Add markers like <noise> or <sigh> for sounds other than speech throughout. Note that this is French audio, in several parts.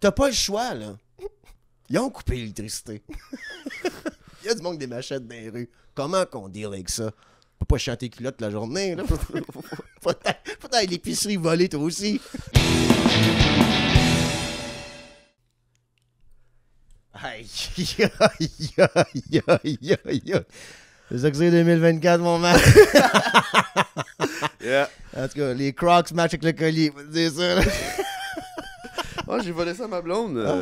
T'as pas le choix, là. Ils ont coupé l'électricité. <laughs> Il y a du monde des machettes dans les rues. Comment qu'on deal avec ça? Faut pas chanter culotte la journée, là. <laughs> faut aller à l'épicerie volée toi aussi. Aïe, aïe, aïe, aïe, aïe, aïe. C'est 2024, mon man. <laughs> yeah. En tout cas, les Crocs match avec le collier. dire ça, là. Ah, j'ai volé ça à ma blonde. non, ah, euh,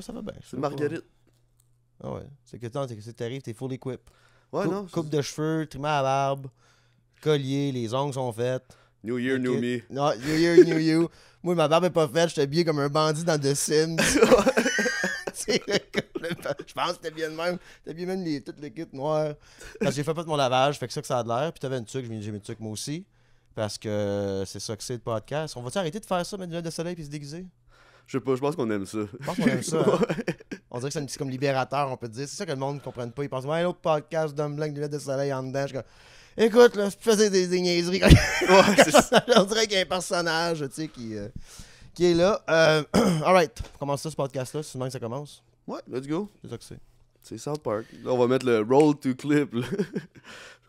ça, va bien. C'est Marguerite. Ah ouais. C'est que tant c'est que t'arrives, t'es full equip. Ouais, non. coupe de cheveux, trimé à la barbe, collier, les ongles sont faites. New Year, New Me. Non, new year, new you. <laughs> Moi, ma barbe est pas faite, j'étais habillé comme un bandit dans The Sims. <laughs> <laughs> le- Je pense que t'es bien de même. T'as bien même les, toutes les kits noires. Parce que j'ai fait pas de mon lavage, fait que ça que ça a de l'air. Puis t'avais une tuque, j'ai mis j'ai mis une tuque moi aussi. Parce que c'est ça que c'est le podcast. On va-tu arrêter de faire ça, mettre de soleil et se déguiser? Je sais pas, je pense qu'on aime ça. Je pense qu'on aime ça. <laughs> On dirait que c'est comme libérateur, on peut dire. C'est ça que le monde ne comprend pas. Ils pensent, ouais, l'autre podcast d'un blanc, lunettes de soleil en dedans. Je écoute, là, je faisais des, des niaiseries. <laughs> <laughs> on dirait qu'il y a un personnage, tu sais, qui, euh, qui est là. Euh, <clears throat> right, commence ça, ce podcast-là, c'est que ça commence. Ouais, let's go. C'est ça que c'est. C'est South Park. Là, on va mettre le roll to clip.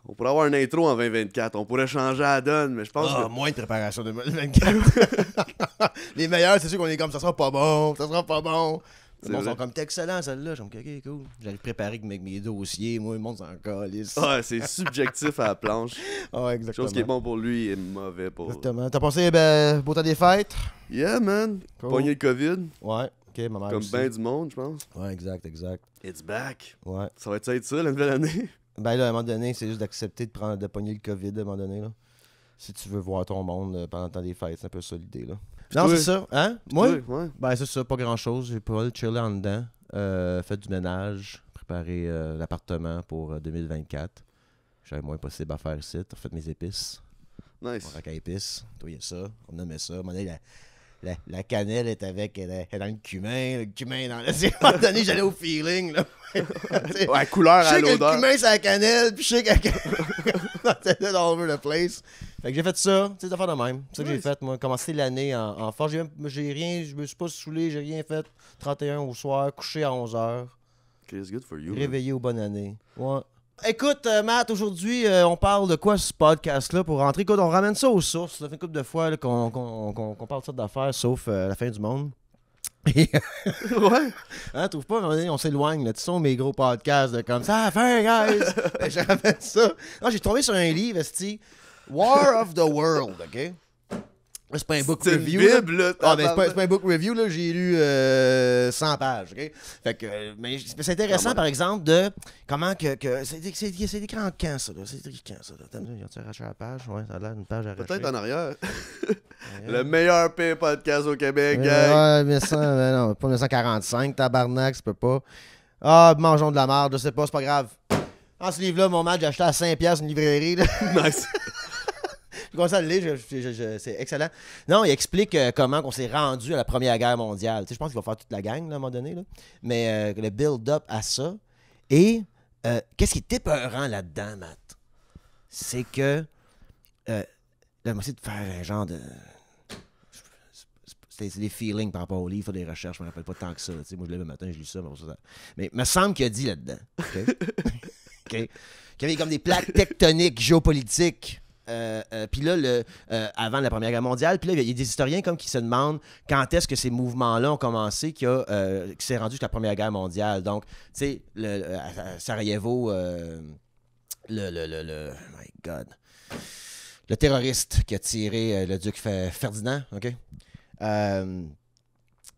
On pourrait avoir un intro en 2024. On pourrait changer la donne, mais je pense ah, moins de préparation de 2024. <laughs> les meilleurs, c'est sûr qu'on est comme, ça sera pas bon, ça sera pas bon. Ils sont comme, t'es excellent celle-là. Je me ok, cool. J'allais préparer mes dossiers. Moi, le monde s'en calisse. Ah, c'est subjectif à la planche. <laughs> Ah, exactement. Chose qui est bon pour lui est mauvais pour. Exactement. T'as pensé, ben, beau temps des fêtes? Yeah, man. Cool. Pogné le COVID. Ouais. OK, ma mère Comme bien du monde, je pense. Ouais, exact, exact. It's back. Ouais. Ça va être ça, la nouvelle année? Ben là, à un moment donné, c'est juste d'accepter de prendre de pogner le COVID à un moment donné. Là. Si tu veux voir ton monde euh, pendant des fêtes, c'est un peu ça l'idée. Là. non, c'est ça. Hein? Moi? Ben c'est ça, pas grand-chose. J'ai pas le chillé en dedans. Euh, fait du ménage, préparer euh, l'appartement pour 2024. Euh, J'avais moins possible à faire ici. T'as fait mes épices. Nice. Mon racaille épices. Toi, y a ça. On a mis ça. la la, cannelle est avec, elle est, dans le cumin, le cumin est dans le. À un moment donné, j'allais au feeling, là. <laughs> ouais, couleur à l'odeur. Je sais que le cumin, c'est la cannelle, puis je sais que la <laughs> all over the place. Fait que j'ai fait ça, tu sais, faire de même. C'est ça que j'ai fait, moi. commencer l'année en, force. J'ai rien, je me suis pas saoulé, j'ai rien fait. 31 au soir, couché à 11h. Réveillé aux bonnes années. Ouais. Écoute, euh, Matt, aujourd'hui, euh, on parle de quoi ce podcast-là pour rentrer? Écoute, on ramène ça aux sources. Ça fait une couple de fois qu'on, parle de ça, d'affaires, sauf euh, la fin du monde. <laughs> ouais. Hein, trouve pas, on, s'éloigne. Là, tu sont mes gros podcasts de comme ça, fin, guys. <laughs> J'ai ça. Non, ah, j'ai tombé sur un livre, Esti. War of the World, OK? C'est pas un book review. là. Ah, mais ben, c'est, pas, un book review, là. J'ai lu 100 euh, pages, OK? Fait que, euh, mais c'est intéressant, par exemple, de comment que. c'est, c'est, écrit en ça, là? C'est écrit quand, ça, là? T'as arraché la page? Ouais, ça page Peut-être en arrière. <laughs> Le meilleur pay podcast au Québec, mais, Ouais, mais ça, mais <laughs> ben non, pas 1945, tabarnak, ça peut pas. Ah, mangeons de la merde, je sais pas, c'est pas grave. En ce livre-là, mon match, j'ai acheté à 5$ une librairie, <laughs> Nice c'est excellent. Non, il explique euh, comment on s'est rendu à la Première Guerre mondiale. je pense qu'il va faire toute la gang à un moment donné. Mais euh, le build-up à ça. Et euh, qu'est-ce qui est épeurant là-dedans, Matt? C'est que. là, moi de faire un genre de. C'est des feelings par rapport au livre, des recherches, je me rappelle pas tant que ça. moi, je l'ai le matin, je lis ça. Mais, il me semble qu'il a dit là-dedans. <laughs> OK? Qu'il y avait comme des plaques tectoniques géopolitiques euh, euh, puis là, le, euh, avant la Première Guerre mondiale, puis il y a des historiens comme qui se demandent quand est-ce que ces mouvements-là ont commencé, qui, s'est rendu jusqu'à la Première Guerre mondiale. Donc, tu sais, à Sarajevo, le, le, le, le, oh my God, le terroriste qui a tiré le duc Ferdinand, OK?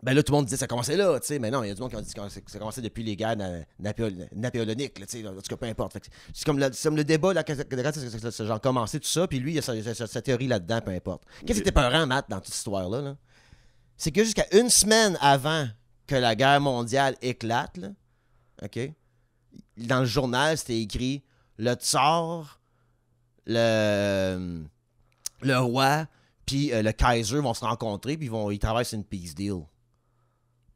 Ben là, tout le monde disait ça commençait là, tu sais. Mais non, il y a du monde qui a dit que ça commençait depuis les guerres napoléoniques, tu sais. En tout cas, peu importe. C'est comme, le débat, là, c'est genre commencé, tout ça. Puis lui, il y a sa, théorie là-dedans, peu importe. Qu'est-ce qui était peurant, Matt, dans toute cette histoire-là? Là? C'est que jusqu'à une semaine avant que la guerre mondiale éclate, là, OK? Dans le journal, c'était écrit le tsar, le, le roi, puis euh, le Kaiser vont se rencontrer, puis ils, ils travaillent sur une peace deal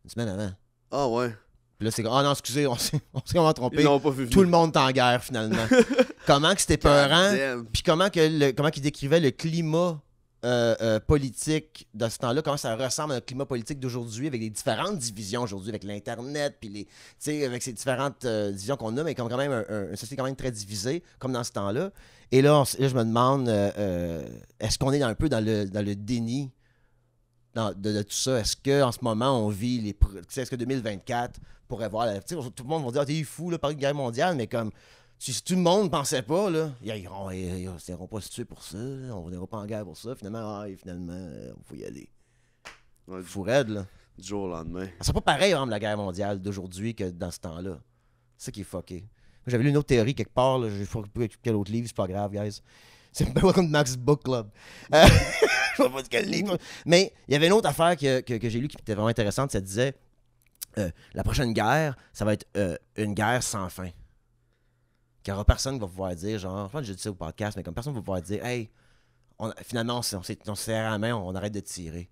une semaine avant. Ah ouais. Puis là, c'est comme, ah non, excusez, on s'est vraiment trompé. Tout le monde est en guerre finalement. <laughs> comment que c'était peurant, puis comment que le, comment décrivait le climat euh, euh, politique de ce temps-là, comment ça ressemble à climat politique d'aujourd'hui avec les différentes divisions aujourd'hui, avec l'Internet, puis les, tu sais, avec ces différentes euh, divisions qu'on a, mais comme quand même un, société quand même très divisé comme dans ce temps-là. Et là, je me demande, est-ce qu'on est, un peu dans le, dans le déni de, tout ça? Est-ce qu'en ce moment, on vit les. tu Est-ce que 2024 pourrait voir. La, tout le monde va dire, ah, t'es fou, là, par une guerre mondiale, mais comme. Si tout le monde pensait pas, là, ils ne seront pas situés pour ça, on on viendra pas en guerre pour ça. Finalement, ah, finalement, il euh, faut y aller. Ouais, faut raide, là. Du jour au lendemain. Ah, c'est pas pareil, vraiment, la guerre mondiale d'aujourd'hui que dans ce temps-là. C'est ça qui est fucké. J'avais lu une autre théorie quelque part, je j'ai quel autre livre, c'est pas grave, guys. C'est le <laughs> Max Book Club. Euh, <laughs> <laughs> Mais il y avait une autre affaire que, j'ai lue qui était vraiment intéressante. Ça disait euh, La prochaine guerre, ça va être euh, une guerre sans fin. Qu'il aura personne qui va pouvoir dire, genre, je pense j'ai dit ça au podcast, mais comme personne va pouvoir dire, hey, finalement, on, s'est serre la main, on arrête de tirer.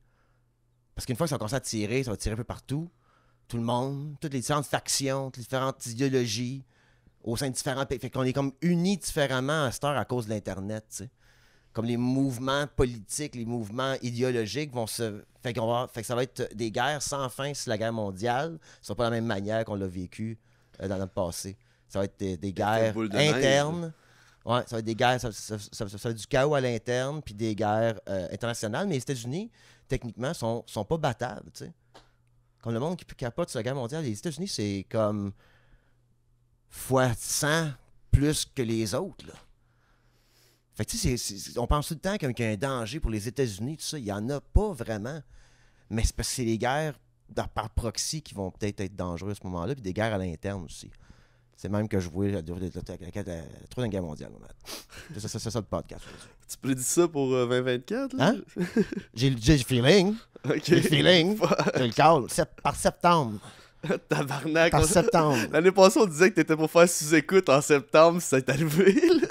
Parce qu'une fois que ça commence à tirer, ça va tirer un peu partout, tout le monde, toutes les différentes factions, toutes les différentes idéologies, au sein de différents pays. Fait qu'on est comme unis différemment à cette heure à cause de l'Internet, tu sais comme les mouvements politiques, les mouvements idéologiques vont se. Fait, fait que ça va être des guerres sans fin si la guerre mondiale ne sera pas de la même manière qu'on l'a vécu euh, dans notre passé. Ça va être des, guerres internes. Ouais, ça va être des guerres, ça, du chaos à l'interne, puis des guerres euh, internationales. Mais les États-Unis, techniquement, sont, sont pas battables, tu sais. Comme le monde qui capote sur la guerre mondiale, les États-Unis, c'est comme fois 100 plus que les autres, là. Fait que, tu sais, on pense tout le temps qu'il y a un danger pour les États-Unis, tout ça. Il n'y en a pas vraiment. Mais c'est parce que c'est les guerres par proxy qui vont peut-être être dangereuses à ce moment-là, puis des guerres à l'interne aussi. C'est même que je voulais la troisième guerre mondiale. C'est ça, le podcast. Tu prédis ça pour 2024? Euh, là? Hein? J'ai le feeling. J'ai le feeling. J'ai le <laughs> call. Par septembre. <laughs> Tabarnak. Par septembre. L'année passée, on disait que t'étais pour faire sous-écoute en septembre, Ça est arrivé. Là.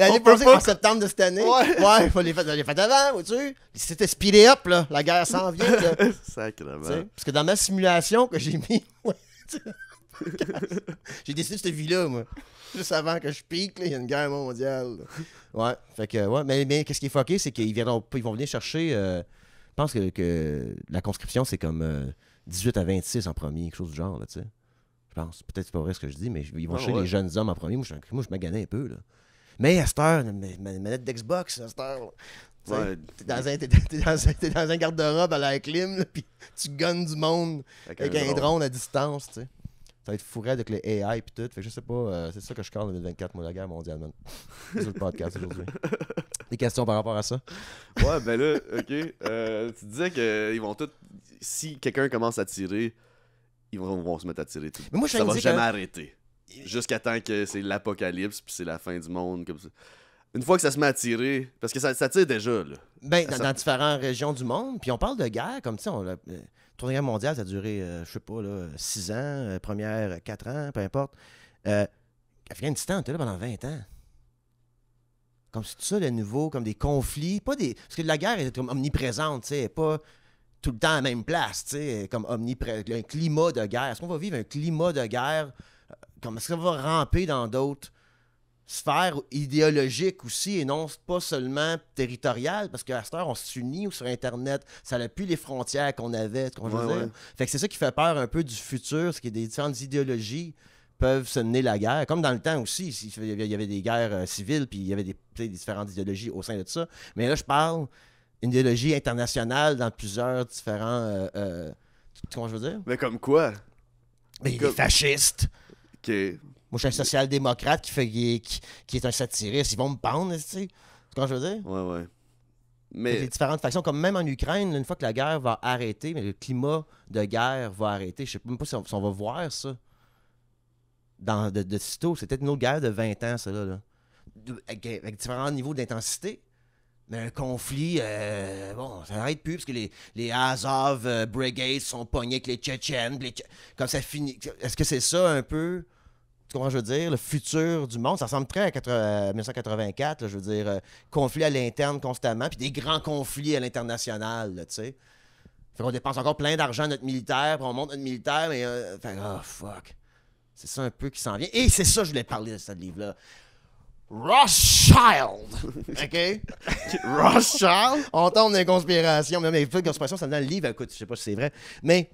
L'année passée, en septembre de cette année. Ouais, il faut les faire, les fait avant, vois-tu? C'était speedé up, là. La guerre s'en vient. Là. <laughs> Sacrement. Parce que dans ma simulation que j'ai mis, <laughs> j'ai décidé de cette vie-là, moi. Juste avant que je pique, il y a une guerre mondiale. Ouais. Fait que, ouais. Mais, qu'est-ce qui est fucké, c'est qu'ils viendront, ils vont venir chercher. Euh, je pense que, que, la conscription, c'est comme 18 euh, à 26 en premier, quelque chose du genre, là, tu sais. Je pense. Peut-être c'est pas vrai ce que je dis, mais ils vont ah, chercher les jeunes hommes en premier. Moi, je, moi, je m'aganais un peu, là. Mais à cette heure, ma manette d'Xbox, à cette heure. T'es dans un, un, un garde-robe à la clim, pis tu gunnes du monde avec, un, drone. à distance, tu sais. Ça va être fourré avec les AI et tout. Fait que je sais pas, euh, c'est ça que je parle en 2024, moi, la guerre mondiale, man. C'est le podcast aujourd'hui. <laughs> Des questions par rapport à ça? Ouais, ben là, ok. Euh, tu disais qu'ils vont tous. Si quelqu'un commence à tirer, ils vont, se mettre à tirer. Tout. Mais moi, je ça va jamais arrêter. Jusqu'à temps que c'est l'apocalypse, puis c'est la fin du monde, Une fois que ça se met à tirer, parce que ça, ça tire déjà, là. Ben, dans, différentes régions du monde, puis on parle de guerre, comme tu on l'a. Euh, tournée guerre mondiale, ça a duré, euh, je sais pas, là, 6 ans, euh, première quatre ans, peu importe. Euh, Afghanistan, là pendant 20 ans. Comme c'est ça, le nouveau, comme des conflits, pas des... Parce que la guerre est comme omniprésente, tu sais, pas tout le temps à la même place, tu sais, comme omniprésente. Un climat de guerre. Est-ce qu'on va vivre un climat de guerre comment ça va ramper dans d'autres sphères idéologiques aussi et non pas seulement territoriales parce qu'à cette heure on s'unit sur internet ça n'a plus les frontières qu'on avait qu'on ouais, fait que c'est ça qui fait peur un peu du futur c'est que des différentes idéologies peuvent se mener la guerre comme dans le temps aussi il y avait des guerres euh, civiles puis il y avait des, différentes idéologies au sein de ça mais là je parle une idéologie internationale dans plusieurs différents euh, euh, comment je veux dire mais comme quoi mais les fascistes moi, je suis un social-démocrate qui, fait, qui, est un satiriste. Ils vont me pendre, tu sais. C'est ce que je veux dire? Oui, ouais. Mais... Les différentes factions, comme même en Ukraine, une fois que la guerre va arrêter, mais le climat de guerre va arrêter, je ne sais même pas si on, va voir ça dans, de, de sitôt. C'est peut-être une autre guerre de 20 ans, ça, là. avec différents niveaux d'intensité. Mais un conflit, euh, bon, ça n'arrête plus parce que les, Azov euh, Brigades sont pognés avec les Tchétchènes. Comme ça finit. Est-ce que c'est ça un peu, tu comprends, je veux dire, le futur du monde? Ça ressemble très à 1984, euh, je veux dire, conflit à l'interne constamment, puis des grands conflits à l'international, tu sais. Fait dépense encore plein d'argent à notre militaire, puis on monte notre militaire, mais. oh fuck. C'est ça un peu qui s'en vient. Et c'est ça que je voulais parler de ce livre-là. Rothschild. <laughs> OK? Rothschild? On tombe dans les conspirations. Mais, mais les conspirations, ça me donne le livre à coûte. Je sais pas si c'est vrai. Mais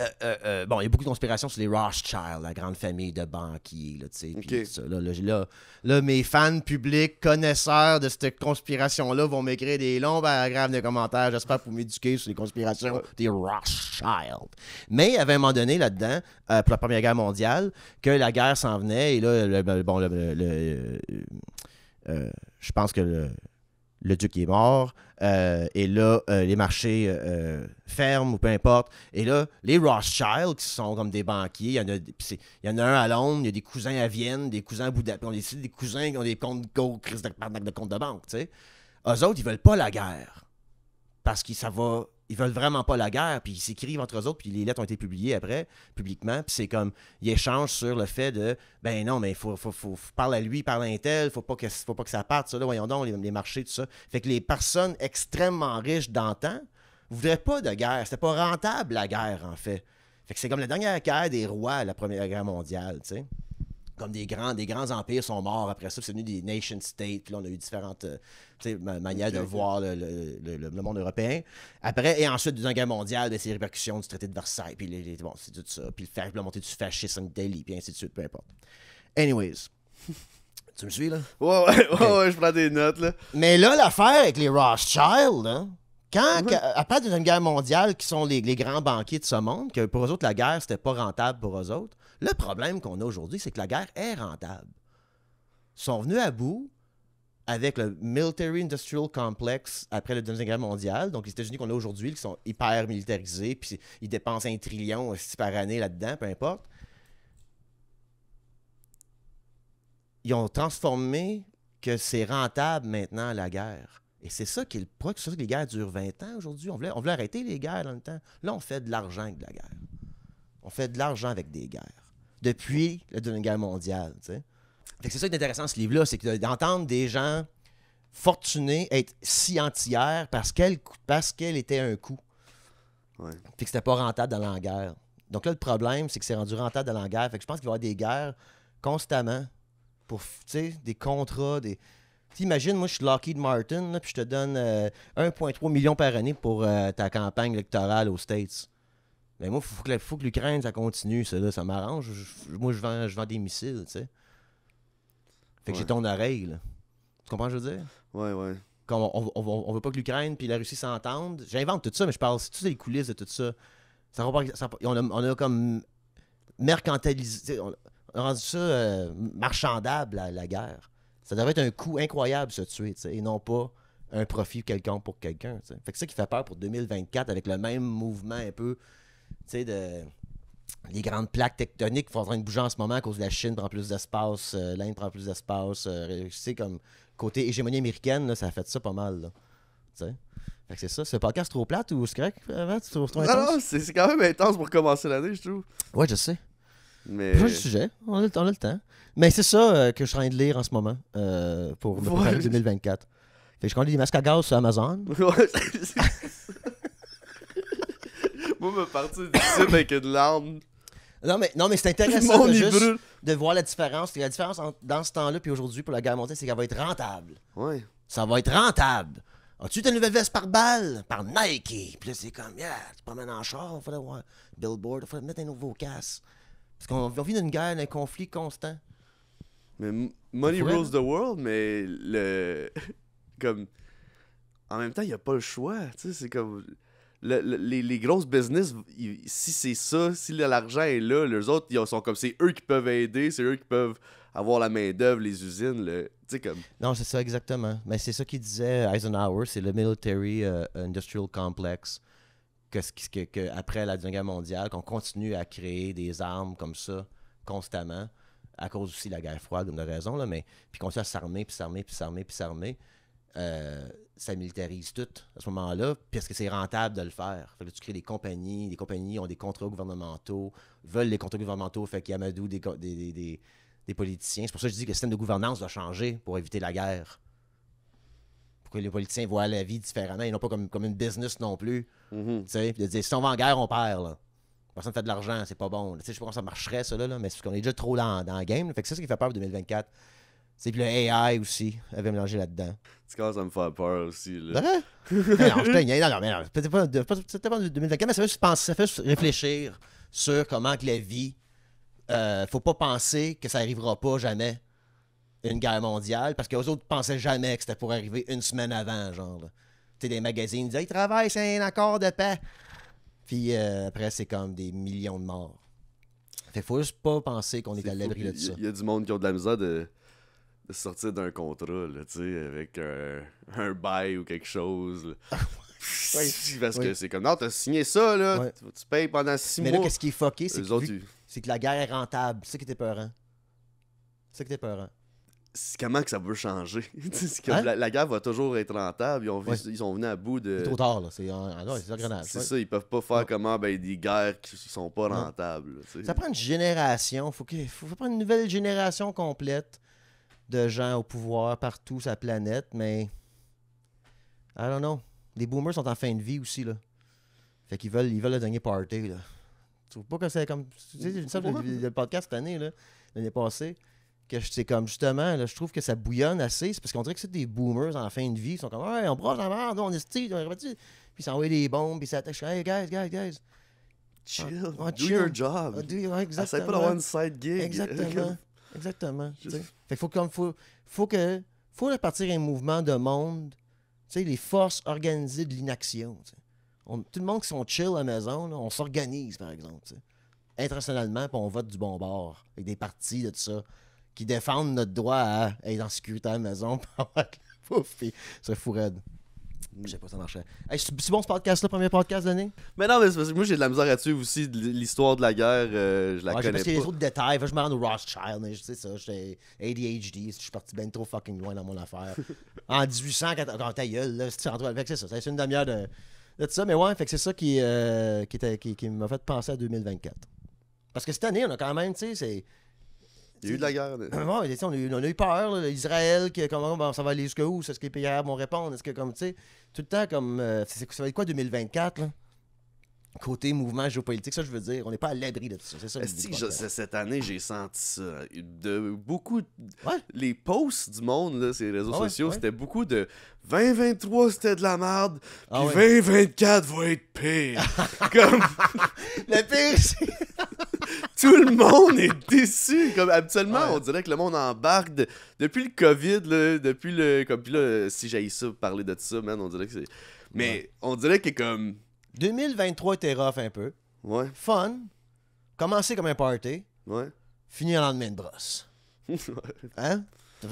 euh, euh, euh, bon, il y a beaucoup de conspirations sur les Rothschild, la grande famille de banquiers, là, tu sais. Okay. Là, là, mes fans publics, connaisseurs de cette conspiration-là vont m'écrire des longs paragraphes de commentaires, j'espère, pour m'éduquer sur les conspirations des Rothschild. Mais il y avait un moment donné là-dedans, pour la Première Guerre mondiale, que la guerre s'en venait, et là, bon, je pense que le le duc est mort, euh, et là, euh, les marchés euh, ferment ou peu importe. Et là, les Rothschild, qui sont comme des banquiers, il y en a, un à Londres, il y a des cousins à Vienne, des cousins à Budapest, on des cousins qui ont des comptes de, de de banque, tu Eux autres, ils veulent pas la guerre parce que ça va ils veulent vraiment pas la guerre, puis ils s'écrivent entre eux autres, puis les lettres ont été publiées après, publiquement, puis c'est comme, ils échangent sur le fait de, ben non, mais il faut, parler à lui, parler à un faut pas que, faut pas que ça parte, ça, voyons donc, les, marchés, tout ça. Fait que les personnes extrêmement riches d'antan voudraient pas de guerre, c'était pas rentable la guerre, en fait. Fait que c'est comme la dernière guerre des rois, la Première Guerre mondiale, tu sais comme des grands, des grands empires sont morts après ça, c'est venu des nation-states, puis là, on a eu différentes euh, manières de voir le, le, monde européen. Après, et ensuite, dans la guerre mondiale, ben, c'est répercussions du traité de Versailles, puis bon, c'est tout ça, puis le, la montée du fascisme en Italie, puis ainsi de suite, peu importe. Anyways. tu me suis, là? Ouais, ouais, je prends des notes, là. Mais là, l'affaire avec les Rothschild, hein? Quand, mhm. à après la Deuxième Guerre mondiale, qui sont les, grands banquiers de ce monde, que pour eux autres, la guerre, c'était pas rentable pour eux autres, le problème qu'on a aujourd'hui, c'est que la guerre est rentable. Ils sont venus à bout avec le Military Industrial Complex après la Deuxième Guerre mondiale, donc les États-Unis qu'on a aujourd'hui, qui sont hyper militarisés, puis ils dépensent un trillion par année là-dedans, peu importe. Ils ont transformé que c'est rentable maintenant la guerre. Et c'est ça qui est le problème. c'est ça que les guerres durent 20 ans aujourd'hui. On voulait, on arrêter les guerres dans le temps. Là, on fait de l'argent avec de la guerre. On fait de l'argent avec des guerres. Depuis la Deuxième Guerre mondiale, tu sais. c'est ça qui est intéressant ce livre-là, c'est d'entendre des gens fortunés être si entières parce qu'elle parce qu'elle était un coup. Ouais. Fait que c'était pas rentable dans la guerre. Donc là, le problème, c'est que c'est rendu rentable dans la guerre. Fait que je pense qu'il va y avoir des guerres constamment pour, des contrats, des T'imagines, moi, je suis Lockheed Martin, puis je te donne 1,3 euh, million par année pour euh, ta campagne électorale aux States. Mais moi, il faut que, l'Ukraine, ça continue, ça, ça m'arrange. Moi, je vends, je vends des missiles, tu sais. Fait que j'ai ton oreille, là. Tu comprends ce que je veux dire? Ouais, ouais. on, on, veut pas que l'Ukraine puis la Russie s'entendent. J'invente tout ça, mais je parle, c'est toutes les coulisses de tout ça. on, a, comme mercantilisé, on, a rendu ça euh, marchandable, la guerre. Ça devrait être un coût incroyable se tuer, et non pas un profit quelconque pour quelqu'un. Fait que ça qui fait peur pour 2024 avec le même mouvement un peu, de les grandes plaques tectoniques qui font en bouger en ce moment à cause de la Chine prend plus d'espace, euh, l'Inde prend plus d'espace. réussir euh, sais, comme côté hégémonie américaine, ça fait ça pas mal. Là. Fait que c'est ça. C'est podcast trop plate ou c'est correct Tu trouves trop intense? Non, c'est quand même intense pour commencer l'année, je trouve. Ouais, je sais. Mais... pas sujet, on a, le temps. Mais c'est ça euh, que je suis en train de lire en ce moment euh, pour me préparer 2024. Fait que je commande des masques à gaz sur Amazon. <laughs> Moi, me partir du avec une larme. Non, mais, non, mais c'est intéressant de, juste de voir la différence. La différence dans ce temps-là puis aujourd'hui pour la guerre mondiale, c'est qu'elle va être rentable. Oui. Ça va être rentable. As-tu ta nouvelle veste par balle? Par Nike. Puis là, c'est comme, yeah, tu prends promènes en char, il faudrait Billboard, il faudrait mettre un nouveau casque. Parce qu'on vit dans une guerre, un conflit constant. Mais money rules the world, mais le. <laughs> En même temps, il n'y a pas le choix. c'est comme. les, les, grosses business, si c'est ça, si l'argent est là, les autres, ils sont comme c'est eux qui peuvent aider, c'est eux qui peuvent avoir la main-d'œuvre, les usines, le, comme. Non, c'est ça, exactement. Mais c'est ça qu'il disait Eisenhower, c'est le Military euh, Industrial Complex que, après la Deuxième Guerre mondiale, qu'on continue à créer des armes comme ça constamment, à cause aussi de la guerre froide, on a raison, là, mais puis qu'on à s'armer, puis s'armer, puis s'armer, puis s'armer, euh, ça militarise tout à ce moment-là, puisque que c'est rentable de le faire. que tu crées des compagnies, des compagnies ont des contrats gouvernementaux, veulent les contrats gouvernementaux, fait qu'il y a des, des politiciens. C'est pour ça que je dis que le système de gouvernance doit changer pour éviter la guerre que les politiciens voient la vie différemment. Ils n'ont pas comme, comme une business non plus. Mhm. Tu sais, si on va en guerre, on perd. Là. Personne fait de l'argent, c'est pas bon. Tu sais, je sais pas comment ça marcherait, ça, là, mais c'est qu'on est déjà trop dans, dans le game. Fait que c'est ce qui fait peur 2024. C'est puis le AI aussi avait mélangé là-dedans. Tu commences à me faire peur aussi. Là. Hein? non, je Non, non, mais C'était pas, de 2024, mais ça fait, ça fait réfléchir sur comment que la vie. Euh, faut pas penser que ça arrivera pas jamais une guerre mondiale parce qu'eux autres pensaient jamais que c'était pour arriver une semaine avant, genre. Tu sais, des magazines disaient, ils travaillent, c'est un accord de paix. Puis euh, après, c'est comme des millions de morts. Fait faut juste pas penser qu'on est, à l'abri de ça. Il y a du monde qui a de la misère de, sortir d'un contrat, tu sais, avec un, bail ou quelque chose. <laughs> <laughs> parce que c'est comme, non, t'as signé ça, là, tu, payes pendant six mois. Mais là, qu'est-ce qui est fucké, c'est que, que, la guerre est rentable. C'est ça qui était peurant. C'est ça qui était peurant comment que ça veut changer. <laughs> Hein? la, guerre va toujours être rentable. Ils, ont sont venus à bout de. C'est trop tard, là. C'est ah, ah ça, ils peuvent pas faire comment ben, des guerres qui sont pas rentables. ça prend une génération. Faut il faut, prendre une nouvelle génération complète de gens au pouvoir partout sur la planète, mais. I don't know. Les boomers sont en fin de vie aussi, là. Fait qu'ils veulent, ils veulent la dernière party, là. Tu trouves pas que c'est comme. Tu sais, une le podcast cette année, là, l'année passée que c'est comme justement, là, je trouve que ça bouillonne assez. C'est parce qu'on dirait que c'est des boomers en fin de vie. Ils sont comme, ouais, on brosse la merde, on est style, on est Puis ils s'envoient des bombes, puis ça attaque. Hey, guys, guys, guys. Chill. Ah, ah, ah, do your job. ça do your... exactement. pas d'avoir une side gig. Exactement. <laughs> exactement. Fait faut, comme, faut, faut que. Faut partir un mouvement de monde, tu sais, les forces organisées de l'inaction. tout le monde qui sont chill à la maison, on s'organise, par exemple, internationalement, puis on vote du bon bord, avec des partis de tout ça qui défendent notre droit à être en sécurité à la maison <laughs> pour avoir que la bouffe. c'est fou raide. Je sais pas, ça marchait. c'est bon ce podcast-là, premier podcast de l'année? Mais non, mais parce que moi j'ai de la misère à suivre aussi. L'histoire de la guerre, euh, je la connais pas. Parce qu'il les autres détails. je me rends au Rothschild, mais je sais ça. J'étais ADHD. Je suis parti bien trop fucking loin dans mon affaire. <laughs> en 1800 Quand ta gueule, là, c'est ça. C'est une demi-heure de, ça. Mais ouais, c'est ça euh, qui, qui m'a fait penser à 2024. Parce que cette année, on a quand même, tu sais, c'est. Il y a eu de la guerre. on, a eu, peur. Israël, que, comment ça va aller jusqu'où? où? Est-ce que les pays vont répondre? Est-ce que, comme, tu sais, tout le temps, comme. Euh, ça va être quoi 2024? Côté mouvement géopolitique, ça je veux dire, on n'est pas à l'abri de tout ça. cette année, j'ai senti ça. De beaucoup. Les posts du monde, là, ces réseaux ah sociaux, c'était beaucoup de 2023, c'était de la merde, ah puis 2024 va être pire. <laughs> Comme. Le pire, tout le monde est déçu. Comme habituellement, on dirait que le monde embarque depuis le COVID, depuis le. Comme puis là, si j'ai ça, parler de ça, man, on dirait que c'est. Mais on dirait que comme. 2023 était rough un peu. Ouais. Fun. Commencer comme un party. Ouais. Finir en lendemain de brosse. <laughs> hein?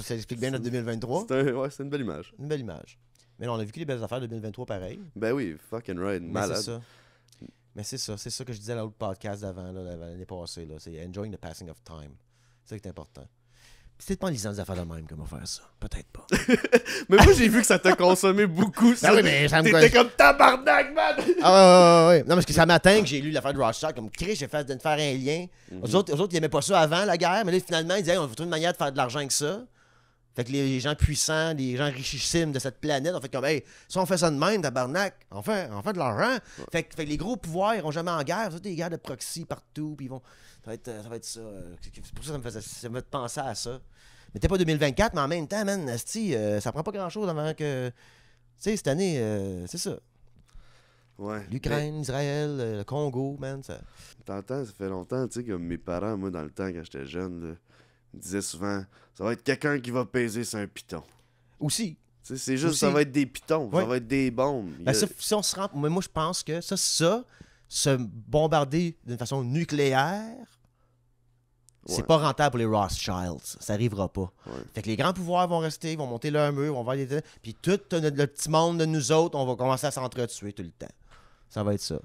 Ça explique bien notre 2023. C'est une belle image. Une belle image. Mais là, on a vécu les belles affaires de 2023 pareil. Ben oui, fucking right, ben, malade. C'est ça. Mais c'est ça, c'est ça que je disais à l'autre podcast d'avant, l'année passée. Là, c'est enjoying the passing of time. C'est ça qui est important. Peut-être pas en lisant des affaires de même comment faire ça. Peut-être pas. <laughs> mais moi, j'ai vu que ça t'a consommé beaucoup, ben ça. oui, mais T'étais comme tabarnak, man! ah, ouais, ouais, ouais. Non, parce que ça m'atteint que j'ai lu l'affaire de Rothschild Comme, Chris, j'ai fait de faire un lien. aux, mhm. autres, autres, ils n'aimaient pas ça avant la guerre, mais là, finalement, ils disaient, on va trouver une manière de faire de l'argent avec ça. Fait que les, gens puissants, les gens richissimes de cette planète ont fait comme, hey, si on fait ça de même, tabarnak, on fait, on fait de l'argent. Fait, que, les gros pouvoirs, ils iront jamais en guerre. Ça, des guerres de proxy partout, puis ils vont. Ça va être ça. Euh, c'est pour ça que ça me faisait ça me penser à ça. Mais t'es pas 2024, mais en même temps, man, euh, ça prend pas grand chose avant que. Tu sais, cette année, euh, c'est ça. Ouais. L'Ukraine, Israël, le Congo, man. Ça... T'entends, ça fait longtemps, tu sais, que mes parents, moi, dans le temps, quand j'étais jeune, là, il disait souvent ça va être quelqu'un qui va peser sur un piton. Aussi. c'est juste ça va être des pitons, ça va être des bombes. Ben, si on se rend. Mais moi, je pense que ça, ça, se bombarder d'une façon nucléaire, c'est pas rentable pour les Rothschilds. Ça arrivera pas. Fait que les grands pouvoirs vont rester, vont monter leur mur, vont voir les... Puis tout euh, le, petit monde de nous autres, on va commencer à s'entretuer tout le temps. Ça va être ça.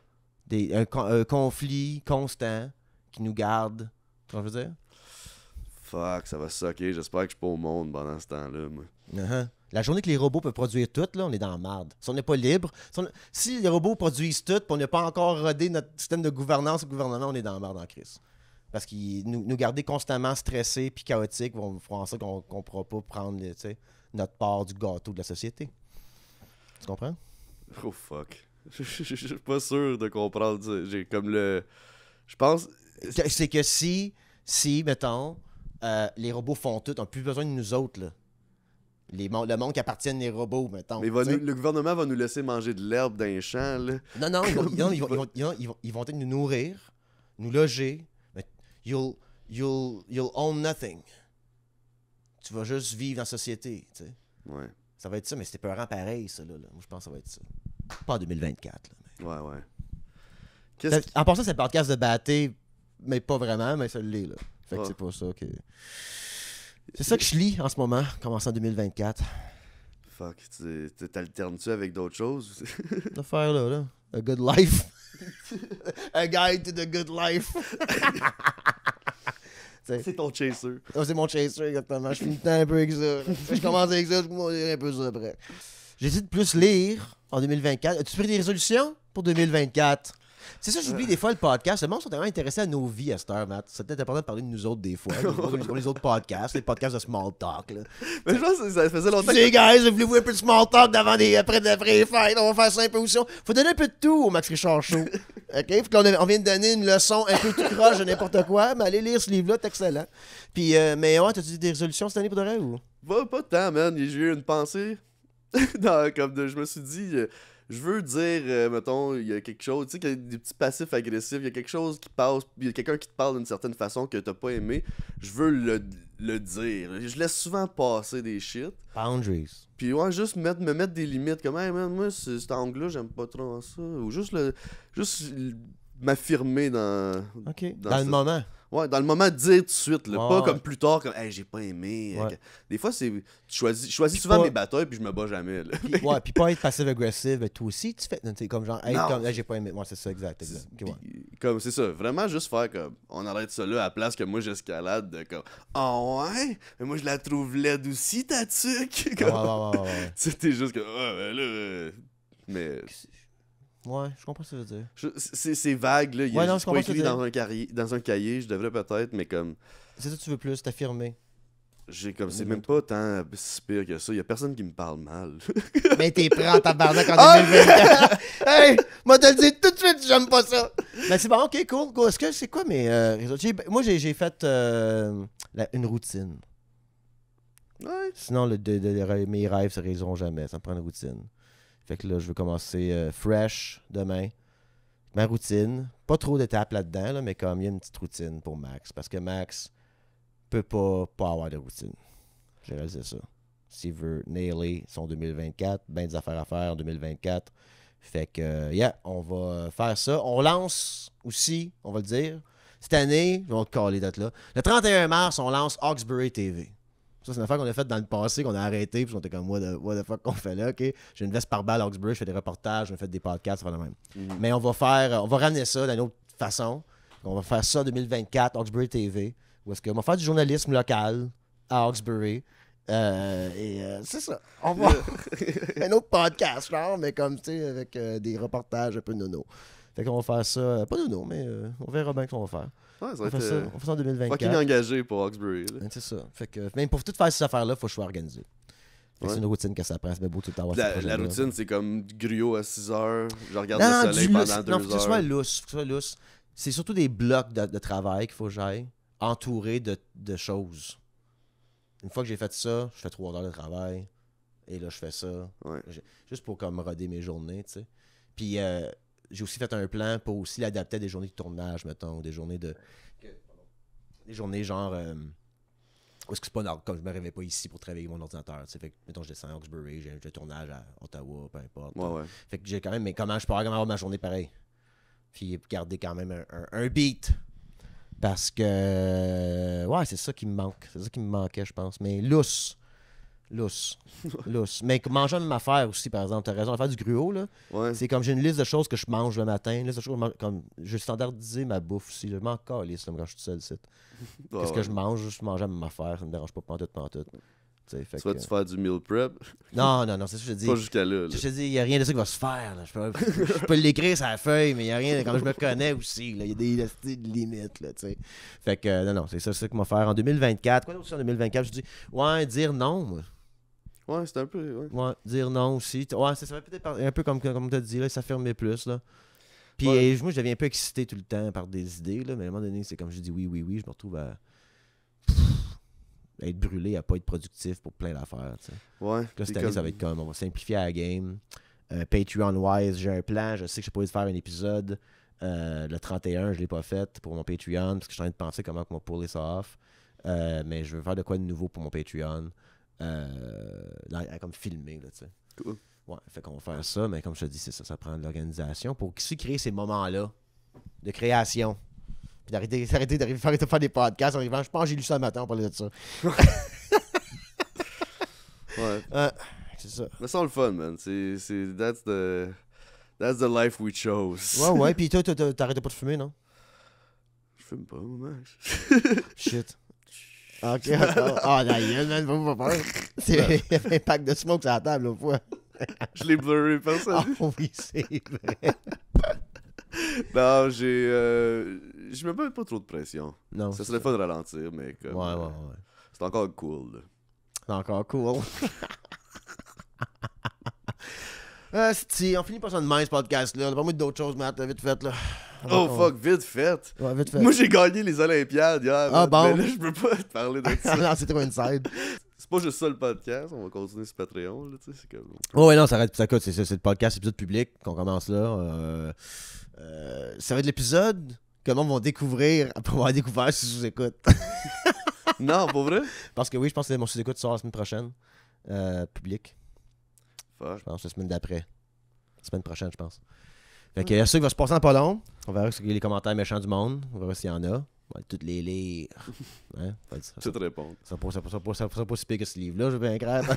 Des, un, conflit constant qui nous garde. Tu vois ce je veux dire? fuck, ça va socker. J'espère que je suis pas au monde pendant ce temps-là, uh-huh. La journée que les robots peuvent produire tout, là, on est dans la merde. Si on n'est pas libre, si, les robots produisent tout, pour on n'a pas encore rodé notre système de gouvernance au gouvernement, on est dans la merde en crise. Parce que nous, nous, garder constamment stressés puis chaotiques vont faire en sorte qu'on ne pourra pas prendre notre part du gâteau de la société. Tu comprends? Oh fuck. <laughs> Je, suis pas sûr de comprendre. J'ai comme le. Je pense. C'est que si, si, mettons, euh, les robots font tout, on n'a plus besoin de nous autres. le monde qui à les robots, mettons. Mais le gouvernement va nous laisser manger de l'herbe dans les champs. Non, non, ils vont, ils, nous nourrir, nous loger. Mais you'll, own nothing. Tu vas juste vivre en société. Ça va être ça, mais c'était peurant pareil, ça. Là, Moi, je pense que ça va être ça. Pas en 2024. Là, mais... Ouais, ouais. En passant, c'est le podcast de bâté, mais pas vraiment, mais ça là. Fait que c'est pour ça que. C'est ça que je lis en ce moment, commençant 2024. Fuck, t'alternes-tu avec d'autres choses? L'affaire là, là. A good life. <laughs> A guide to the good life. <laughs> c'est ton chaser. Ah, c'est mon chaser, exactement. Je finis un peu avec ça. Je commence avec ça, je vais un peu ça après. de plus lire en 2024. As-tu pris des résolutions pour 2024? C'est ça, j'oublie euh. des fois le podcast. Les gens sont tellement intéressés à nos vies à cette heure, Matt. C'est peut-être important de parler de nous autres des fois. comme <laughs> les autres podcasts, les podcasts de small talk. Mais je pense que ça faisait longtemps. Les gars je voulais vous un peu de small talk d'avant des, après, les fêtes? On va faire ça un peu aussi. Faut donner un peu de tout au Max Richard Show. <laughs> OK? On, on, vient de donner une leçon un peu tout croche de n'importe quoi. Mais allez lire ce livre-là, c'est excellent. Puis, euh, mais ouais, t'as-tu des résolutions cette année pour de vrai ou? pas pas tant, man. J'ai eu une pensée. <laughs> non, comme je me suis dit, euh, je veux dire, euh, mettons, il y a quelque chose, tu sais, y a des petits passifs agressifs, il y a quelque chose qui passe, il y a quelqu'un qui te parle d'une certaine façon que t'as pas aimé, je veux le, dire. Je laisse souvent passer des shit. Boundaries. Puis ouais, juste me mettre des limites, comme, hey man, moi, cet angle-là, j'aime pas trop ça. Ou juste Juste m'affirmer dans. Ok, Dans, le moment. Ouais, dans le moment de dire tout de suite, pas comme plus tard, comme hey, j'ai pas aimé. Euh, Des fois, c'est. Tu choisis, je choisis souvent mes batailles puis je me bats jamais. ouais, puis pas être passive-agressive, mais toi aussi, tu fais. comme genre, hey, j'ai pas aimé. Moi, c'est ça, exact. comme, c'est ça. Vraiment, juste faire comme. On arrête ça là à la place que moi j'escalade, de comme. Ah ouais, mais moi je la trouve laide aussi, ta tuque. Comme... ouais, <laughs> t'es juste ah, ben euh, que Oh, Mais. Ouais, je comprends ce que tu veux dire. C'est vague, là. Il ouais, non, je pas écrit dans un, cahier, dans un cahier, je devrais peut-être, mais comme. C'est ça que tu veux plus, t'affirmer. J'ai comme, c'est mm-hmm. même pas tant si que ça. Il y a personne qui me parle mal. <laughs> mais t'es prêt à tabarnak en 2024. Ah! hey, moi, t'as dit tout de suite, j'aime pas ça. Mais c'est bon, ok, cool. Go. Est-ce que c'est quoi mes euh, Moi, j'ai fait euh, une routine. Ouais. Sinon, le, de, mes rêves se réaliseront jamais. Ça me prend une routine. Fait que là, je veux commencer euh, fresh demain. Ma routine, pas trop d'étapes là-dedans, mais comme il y a une petite routine pour Max. Parce que Max peut pas, pas avoir de routine. J'ai réalisé ça. S'il veut nailer son 2024, ben des affaires à faire en 2024. Fait que, euh, yeah, on va faire ça. On lance aussi, on va le dire. Cette année, on va te caler d'être là. Le 31 mars, on lance «Oxbury TV. Ça, c'est une affaire qu'on a faite dans le passé, qu'on a arrêté, puis on était comme, what the, what the fuck qu'on fait là, ok? J'ai une veste par balle à Oxbridge, je fais des reportages, je fais des podcasts, ça va la même. Mhm. Mais on va faire, euh, on va ramener ça d'une autre façon. On va faire ça en 2024, Oxbury TV, où est-ce qu'on va faire du journalisme local à Oxbury. Euh, et euh, c'est ça. On va <laughs> un autre podcast, genre, mais comme, tu sais, avec des reportages un peu nono. Fait qu'on va faire ça, pas nono, mais on verra bien ce qu'on va faire. Ouais, ça euh, on, fait ça, on en 2024. est engagé pour Hawksbury. Ben, c'est ça. Fait que, même pour tout faire ces affaires-là, faut que je sois organisé. C'est une routine que ça prend, c'est beau tout La, routine, c'est comme griot à 6 heures, je regarde le soleil pendant 2 heures. Non, faut que ce soit lousse. C'est surtout des blocs de, travail qu'il faut que j'aille, entouré de, de choses. Une fois que j'ai fait ça, je fais 3 heures de travail. Et là, je fais ça. Juste pour comme roder mes journées, tu sais. Puis euh, j'ai aussi fait un plan pour aussi l'adapter à des journées de tournage, mettons, ou des journées de. Des journées genre. Euh, ce que c'est pas comme je me réveille pas ici pour travailler mon ordinateur. Fait que, mettons, je descends à Oxbury, j'ai un tournage à Ottawa, peu importe. Fait que j'ai quand même, mais comment je même avoir ma journée pareille? Puis garder quand même un, beat. Parce que, ouais, c'est ça qui me manque. C'est ça qui me manquait, je pense. Mais lousse. Lousse. <laughs> Lousse. Mais manger à même affaire aussi, par exemple. T'as raison, l'affaire du gruau, là. C'est comme j'ai une liste de choses que je mange le matin, liste de choses je comme je standardisé ma bouffe aussi. Je m'en calisse quand je suis tout seul. <laughs> Bah Qu'est-ce que je mange, je mange la même affaire, ça me dérange pas pantoute, pantoute soit tu fais tu faire du meal prep? <laughs> Non, non, non, c'est ça que je te dis. Pas jusqu'à là, Je te dis, il n'y a rien de ça qui va se faire. <laughs> Je peux, l'écrire sur la feuille, mais il n'y a rien. Quand je me connais aussi, il y a des, limites. Là, fait que, non, non, c'est ça, que que vais faire en 2024. Quoi d'autre en 2024? Je dis, ouais, dire non, moi. Ouais, c'est un peu. Ouais. ouais. dire non aussi. Ouais, ça, va peut-être un peu comme, comme tu as dit, là, s'affirmer plus. là. Puis moi, je deviens un peu excité tout le temps par des idées, là, mais à un moment donné, c'est comme je dis oui, oui, oui, je me retrouve à être brûlé, à pas être productif pour plein d'affaires. Ouais. Là, cette année, ça va être comme on va simplifier la game. Euh, Patreon-wise, j'ai un plan. Je sais que je de faire un épisode. Euh, le 31, je l'ai pas fait pour mon Patreon parce que je suis en train de penser comment on va puller ça off. Euh, mais je veux faire de quoi de nouveau pour mon Patreon. Là, comme filmer, là, tu Cool. Ouais, fait qu'on va faire ça, mais comme je te dis, c'est ça, ça prend de l'organisation pour créer ces moments-là de création. Puis d'arrêter, d'arrêter d'arriver faire, de faire des podcasts en arrivant. Je pense que j'ai lu ça le matin, on parlait de ça. <laughs> ouais. Euh, c'est ça. Mais ça, le fun, man. C'est, c'est, that's the, that's the life we chose. ouais, ouais. <laughs> Puis toi, t'arrêtais pas de fumer, non? Je fume pas, Max. <laughs> Shit. Ok. Ah, d'ailleurs, gueule, man, va pas peur. C'est un pack de smoke sur la table, au fois. Je l'ai bluré, personne. Ah oui, c'est vrai. non, j'ai. Euh, je me mets pas trop de pression. Non. Ça serait ça. fun de ralentir, mais comme. Ouais, ouais, euh, ouais. C'est encore cool. C'est encore cool. Ah, <laughs> si, on finit pas ça de main, ce podcast-là. On a pas moi d'autres choses, Matt, vite fait, là. Oh, fuck, vite fait. Ouais, vite fait. Moi, j'ai gagné les Olympiades hier. Ah, bon. Mais là, je peux pas te parler de <laughs> ça. non, c'est trop inside. C'est pas juste ça le podcast, on va continuer sur Patreon, là, tu sais, c'est comme... Oh, ouais, non, ça arrête, ça coûte, c'est le podcast, épisode public, qu'on commence là. Euh, ça va être l'épisode comment vont découvrir après <laughs> avoir découvert si je vous écoute. <laughs> non, pour vrai? Parce que oui, je pense que mon sous-écoute sort la semaine prochaine. Euh, public. Fuck. Je pense la semaine d'après. La semaine prochaine, je pense. Fait que a ceux qui va se passer en pas long. On verra les commentaires méchants du monde. On verra s'il y en a. On va toutes les lire. <laughs> Hein? Ça, ça, Ça, ne ça, ça, pas si pire que ce livre-là, je vais bien grave.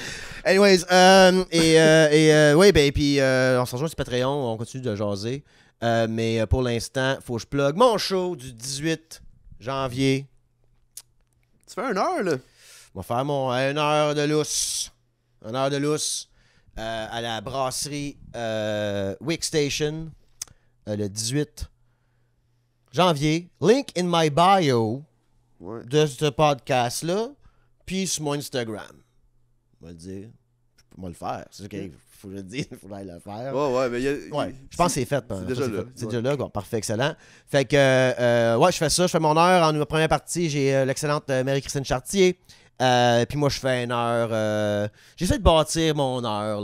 <laughs> Anyways, euh, et, oui euh, et euh, ouais, ben, et puis on se rejoint sur Patreon, on continue de jaser. mais pour l'instant, faut que je plug mon show du 18 janvier. Tu fais une heure, là? On va faire mon une heure de lousse. Une heure de lousse à la brasserie Wick Station le 18 janvier. Link in my bio de ce podcast-là, puis sur mon Instagram je le dire. Je vais le faire. C'est sûr qu'il faut le dire, il faudrait le faire. Ouais, ouais, mais je pense que c'est fait. C'est hein. déjà, là. C'est déjà là. parfait, excellent. Fait que, euh, euh, ouais, je fais ça. Je fais mon heure. En première partie, j'ai euh, l'excellente Marie-Christine Chartier. Euh, puis moi, je fais une heure. Euh, j'essaie de bâtir mon heure,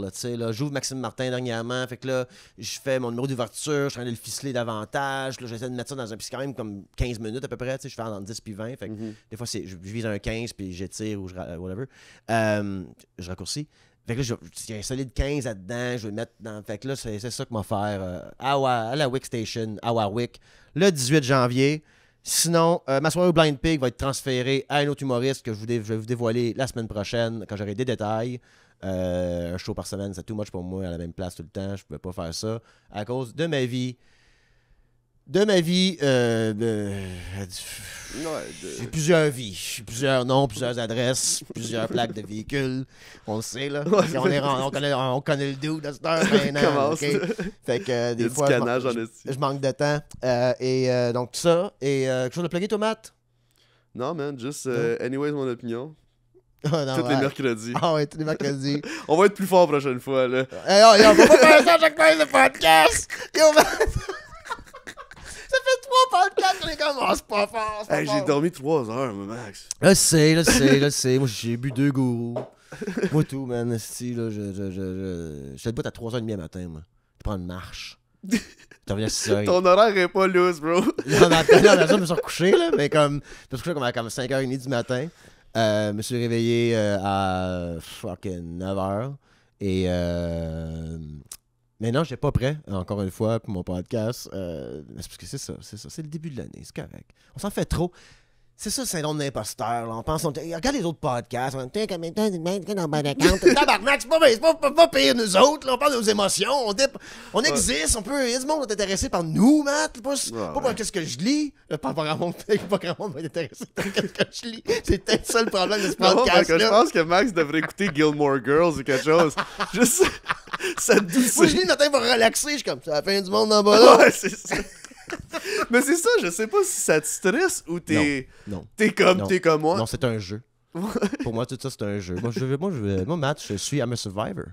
J'ouvre Maxime Martin dernièrement, fait que là, je fais mon numéro d'ouverture, je suis en train de le ficeler davantage. j'essaie de mettre ça dans un. Puis quand même comme 15 minutes à peu près, tu Je fais dans 10 puis 20. Mm-hmm. des fois, je, vise un 15 puis j'étire ou je, euh, whatever. je raccourcis. Fait que là, il un solide 15 là-dedans, je vais mettre dans. Fait que là, c'est, ça que m'a faire à, à la Wick Station, à Warwick, le 18 janvier. Sinon, euh, ma soirée au Blind Pig va être transférée à un autre humoriste que je, vais vous dévoiler la semaine prochaine quand j'aurai des détails. Euh, un show par semaine, c'est too much pour moi à la même place tout le temps. Je ne pouvais pas faire ça à cause de ma vie de ma vie, euh, J'ai plusieurs vies, j'ai plusieurs noms, plusieurs adresses, plusieurs plaques de véhicules. On le sait, là. on, connaît, le dude de cette heure maintenant. <laughs> Fait que euh, des fois, je, manque de temps. Euh, et euh, donc, tout ça. Et quelque chose de plugger, Tomate? Non, man, juste, anyways, mon opinion. Ah, tous les mercredis. Ah ouais, tous les mercredis. <laughs> on va être plus fort la prochaine fois, là. Eh, oh, on, va pas faire ça à chaque fois, le podcast! Yo, fait trois podcasts qu'on les comme, pas fort. pas hey, j'ai dormi 3 heures, Max. Je sais, je sais, je sais. Moi, j'ai bu deux gourous. moi, tout, man. Si, là, je. Je, je, je... à 3h30 matin, moi. Je prends une marche. T'en reviens à 6h. Ton horaire est pas loose, bro. non, mais je me suis recouché, là, mais comme. Je me suis recouché comme à 5h30 du matin. Euh, je me suis réveillé euh, à fucking 9h. Et euh, mais non, j'ai pas prêt, encore une fois, pour mon podcast. Euh, parce que c'est ça, c'est ça. C'est le début de l'année, c'est correct. On s'en fait trop. C'est ça, c'est syndrome d'imposteur. On pense, on... regarde les autres podcasts. On est comme dans bon <laughs> Tabarnak, c'est pas, pas, pas, pas pire, nous autres. on parle de nos émotions. On, existe. On peut. Il y a du monde est intéressé par nous, Matt. Pas, par qu'est-ce que je lis. Euh, pas grand monde, <laughs> pas grand monde intéressé par qu'est-ce que je lis. C'est peut-être ça le problème de ce <laughs> podcast. je pense que Max devrait écouter Gilmore Girls ou quelque chose. Juste. ça douce. Moi, je lis notre tête relaxer. Je suis comme, ça. la fin du monde en bas là. Ouais, c'est ça. <laughs> Mais c'est ça, je sais pas si ça te stresse ou t'es. T'es comme, comme moi. Non, c'est un jeu. Pour moi, tout ça, c'est un jeu. Moi, je veux, moi, je veux, Matt, je suis à a survivor.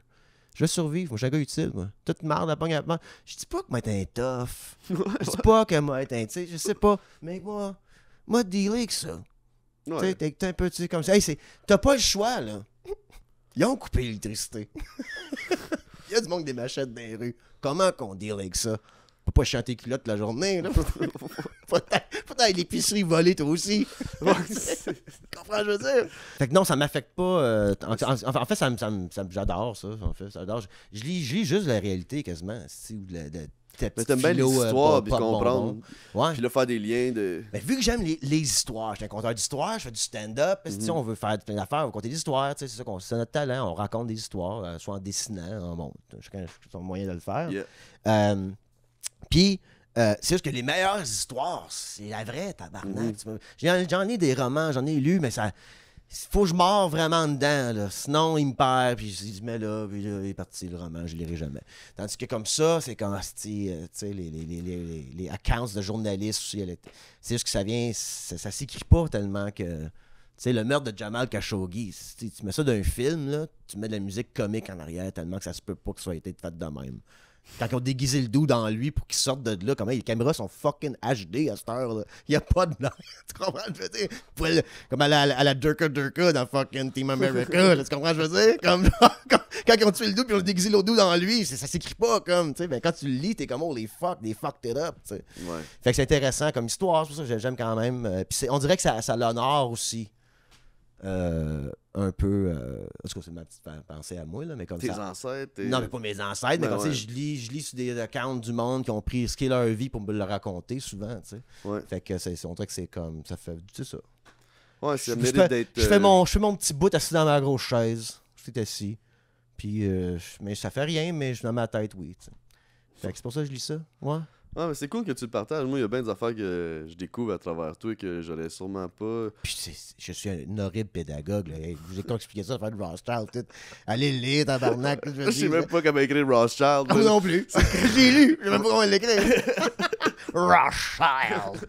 Je vais survivre, moi, j'ai un gars utile, moi. Toute marde à pogne à Je dis pas que moi, t'es un tough. je dis pas que moi, t'es un, tu sais, je sais pas. Mais moi, moi, dealer avec ça. Tu sais, t'es un peu, tu comme ça. Hey, T'as pas le choix, là. Ils ont coupé l'électricité. <laughs> Il y a du monde des machettes dans les rues. Comment qu'on deal avec ça? peux pas chanter culotte la journée. Là. <laughs> faut aller l'épicerie volée toi aussi. <laughs> <laughs> tu comprends, je veux dire? Fait que non, ça m'affecte pas. Euh, en, fait, ça, j'adore ça. En fait, j'adore. Je, lis, juste la réalité quasiment. Ou de, de, mais t'aimes bien les euh, comprendre. Ouais. Puis là, faire des liens de. Mais ben, vu que j'aime les, histoires, je suis un conteur d'histoires, je fais du stand-up. si mhm. On veut faire plein d'affaires, on veut compter des histoires. C'est ça c'est notre talent, on raconte des histoires, euh, soit en dessinant, bon, chacun son moyen de le faire. Puis, euh, c'est juste que les meilleures histoires, c'est la vraie, tabarnak. Mm. J'en, ai des romans, j'en ai lu, mais ça. Faut que je mords vraiment dedans, sinon il me perd, puis il se met là, il est parti le roman, je lirai jamais. Tandis que comme ça, c'est comme, ah, euh, tu les, accounts de journalistes, c'est juste que ça vient, ça, ça s'écrit pas tellement que. Tu sais, le meurtre de Jamal Khashoggi, tu mets ça d'un film, tu mets de la musique comique en arrière tellement que ça se peut pas que ça ait été fait de même. Quand ils ont déguisé le dos dans lui pour qu'il sorte de là, comment les caméras sont fucking HD à cette heure-là. Il n'y a pas de <laughs> tu comprends ce que je veux dire? Comme à la, à la Durka Durka dans fucking Team America. tu comprends ce que je veux dire? Comme, <laughs> quand ils ont tué le dos puis ils ont déguisé le dos dans lui, ça s'écrit pas comme. Ben, quand tu le lis, t'es comme oh les fuck, les fucked it up. Ouais. Fait que c'est intéressant comme histoire. C'est pour ça que j'aime quand même. Euh, puis on dirait que ça, ça l'honore aussi. Euh, un peu. Euh, en tout cas, c'est ma petite pensée à moi, là, mais comme Tes ancêtres. Non, mais pas mes ancêtres, mais, ben comme ça, je lis, je lis sur des accounts du monde qui ont pris ce qu'est leur vie pour me le raconter souvent, tu sais. Fait que c'est, on dirait que c'est comme. Ça fait. Tu sais ça. Ouais, ça je, mérite d'être... fais, euh, je fais, mon, petit bout assis dans ma grosse chaise. Je assis. Puis, euh, mais ça fait rien, mais je dans ma tête, oui. sais. Fait que c'est pour ça que je lis ça. Ouais. Ah, mais c'est cool que tu le partages. Moi, il y a bien des affaires que je découvre à travers toi et que j'aurais sûrement pas. Puis je suis un horrible pédagogue. je vous ai expliqué ça, faire le Rothschild. t'es Allez lire, tabarnak. <laughs> Je sais même pas comment écrire Rothschild. Moi ah, non plus. <laughs> J'ai lu. Je sais même pas comment l'écrire. <laughs> Rothschild.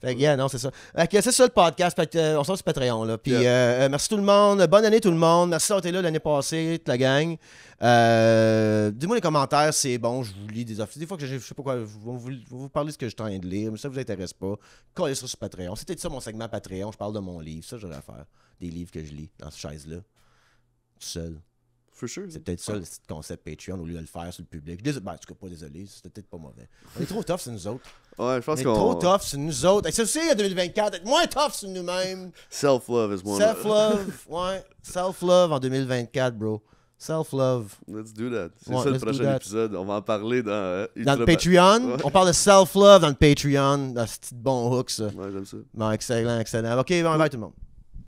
Fait que, non, c'est ça. Fait que c'est ça le podcast. Fait que, euh, on sort sur Patreon, là. Puis, euh, euh, merci tout le monde. Bonne année, tout le monde. Merci d'être là l'année passée, toute la gang. Euh, Dis-moi les commentaires, c'est bon, je vous lis des offres. Des fois que je, sais pas quoi, vous, vous, parlez de ce que je suis en train de lire, mais ça vous intéresse pas. Collez ça sur Patreon. C'était ça mon segment Patreon, je parle de mon livre, ça j'aurais à faire. Des livres que je lis dans cette chaise-là. Tout seul. C'est peut-être ça le concept Patreon au lieu de le faire sur le public. ben, en tout cas, pas désolé, c'était peut-être pas mauvais. On est trop tough, c'est nous autres. Ouais, je pense qu'on. Trop tough sur nous autres. Et ça aussi, en 2024, être moins tough sur nous-mêmes. Self-love is one Self-love, <laughs> ouais. Self-love en 2024, bro. Self-love. Let's do that. C'est ça le prochain épisode. On va en parler dans. Euh, dans le Patreon. On parle de self-love dans le Patreon. Dans ah, ce petit bon hook, ça. Ouais, j'aime ça. Bon, excellent, excellent. Ok, bon, invite tout le monde.